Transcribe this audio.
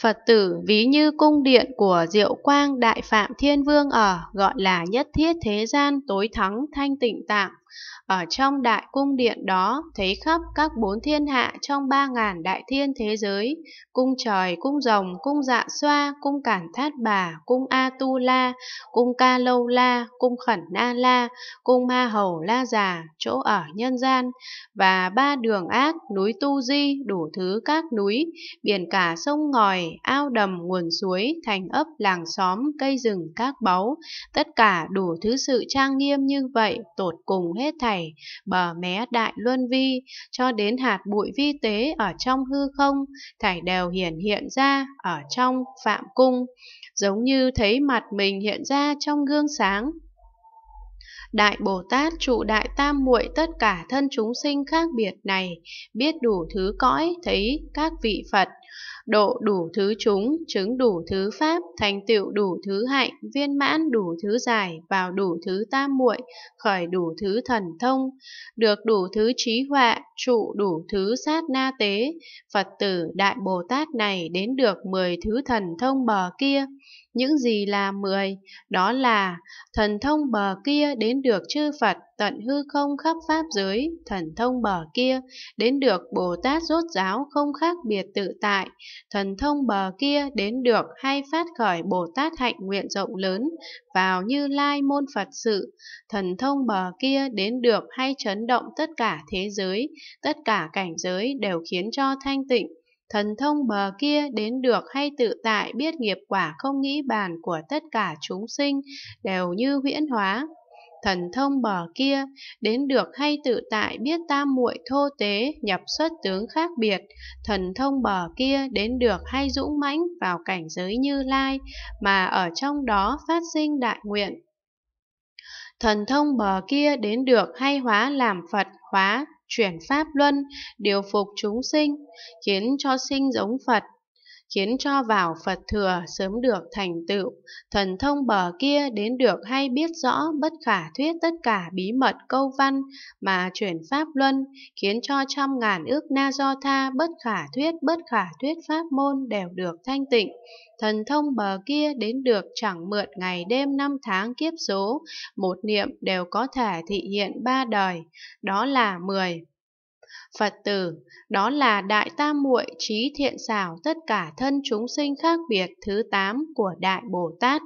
Phật tử ví như cung điện của Diệu Quang Đại Phạm Thiên Vương ở, gọi là nhất thiết thế gian tối thắng thanh tịnh tạng. Ở trong đại cung điện đó thấy khắp các bốn thiên hạ trong ba ngàn đại thiên thế giới, cung trời, cung rồng, cung dạ xoa, cung cản thát bà, cung A tu la, cung ca lâu la, cung khẩn na la, cung ma hầu la già, chỗ ở nhân gian, và ba đường ác, núi tu di, đủ thứ các núi, biển cả sông ngòi, ao đầm, nguồn suối, thành ấp, làng xóm, cây rừng, các báu, tất cả đủ thứ sự trang nghiêm như vậy, tột cùng hết thảy, bờ mé đại luân vi, cho đến hạt bụi vi tế ở trong hư không, thảy đều hiển hiện ra ở trong phạm cung, giống như thấy mặt mình hiện ra trong gương sáng. Đại Bồ Tát trụ đại tam muội tất cả thân chúng sinh khác biệt này, biết đủ thứ cõi, thấy các vị Phật, độ đủ thứ chúng, chứng đủ thứ pháp, thành tựu đủ thứ hạnh, viên mãn đủ thứ giải, vào đủ thứ tam muội, khởi đủ thứ thần thông, được đủ thứ trí họa, trụ đủ thứ sát na tế. Phật tử Đại Bồ Tát này đến được mười thứ thần thông bờ kia. Những gì là mười Đó là thần thông bờ kia đến được chư Phật tận hư không khắp pháp giới, thần thông bờ kia, đến được Bồ Tát rốt giáo không khác biệt tự tại, thần thông bờ kia đến được hay phát khởi Bồ Tát hạnh nguyện rộng lớn, vào như lai môn Phật sự, thần thông bờ kia đến được hay chấn động tất cả thế giới, tất cả cảnh giới đều khiến cho thanh tịnh, thần thông bờ kia đến được hay tự tại biết nghiệp quả không nghĩ bàn của tất cả chúng sinh đều như huyễn hóa thần thông bờ kia, đến được hay tự tại biết tam muội thô tế, nhập xuất tướng khác biệt, thần thông bờ kia đến được hay dũng mãnh vào cảnh giới Như Lai, mà ở trong đó phát sinh đại nguyện. Thần thông bờ kia đến được hay hóa làm Phật, hóa, chuyển Pháp Luân, điều phục chúng sinh, khiến cho sinh giống Phật, khiến cho vào Phật thừa sớm được thành tựu, thần thông bờ kia đến được hay biết rõ bất khả thuyết tất cả bí mật câu văn mà chuyển pháp luân, khiến cho trăm ngàn ước na do tha bất khả thuyết bất khả thuyết pháp môn đều được thanh tịnh, thần thông bờ kia đến được chẳng mượn ngày đêm năm tháng kiếp số, một niệm đều có thể thị hiện ba đời, đó là mười Phật tử, đó là đại tam muội trí thiện xảo tất cả thân chúng sinh khác biệt thứ 8 của Đại Bồ Tát.